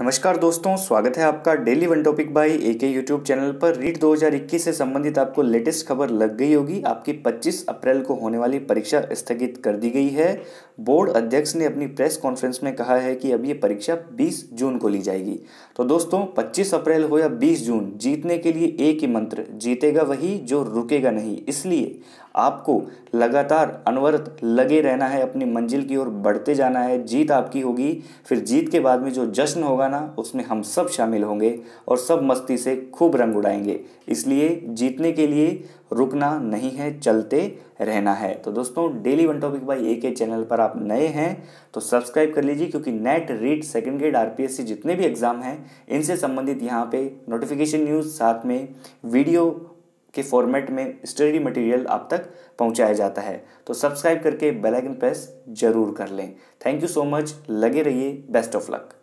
नमस्कार दोस्तों स्वागत है आपका daily one topic by A K YouTube channel पर रीट 2021 से संबंधित आपको लेटेस्ट खबर लग गई होगी आपकी 25 अप्रैल को होने वाली परीक्षा स्थगित कर दी गई है बोर्ड अध्यक्ष ने अपनी प्रेस कॉन्फ्रेंस में कहा है कि अब ये परीक्षा 20 जून को ली जाएगी तो दोस्तों 25 अप्रैल हो या 20 जून जीतने के लिए एक ही मंत्र जीतेगा वही जो रुकेगा नहीं इसलिए आपको लगातार अनवरत लगे रहना है अपनी मंजिल की ओर बढ़ते जाना है जीत आपकी होगी फिर जीत के बाद में जो जश्न होगा ना उसमें हम सब शामिल होंगे और सब मस्ती से खूब रंग उड़ाएंगे इसलिए जीतने के लिए रुकना नहीं है चलते रहना है तो दोस्तों daily one topic by A K channel पर आप नए हैं तो सब्सक्राइब कर लीजिए क्योंकि NET REET second grade RPSC जितने भी एग्ज़ाम हैं इनसे संबंधित यहाँ पे नोटिफिकेशन न्यूज़ साथ में वीडियो के फॉर्मेट में स्टडी मटेरियल आप तक पहुंचाया जाता है तो सब्सक्राइब करके बेल आइकन प्रेस जरूर कर लें थैंक यू सो मच लगे रहिए बेस्ट ऑफ लक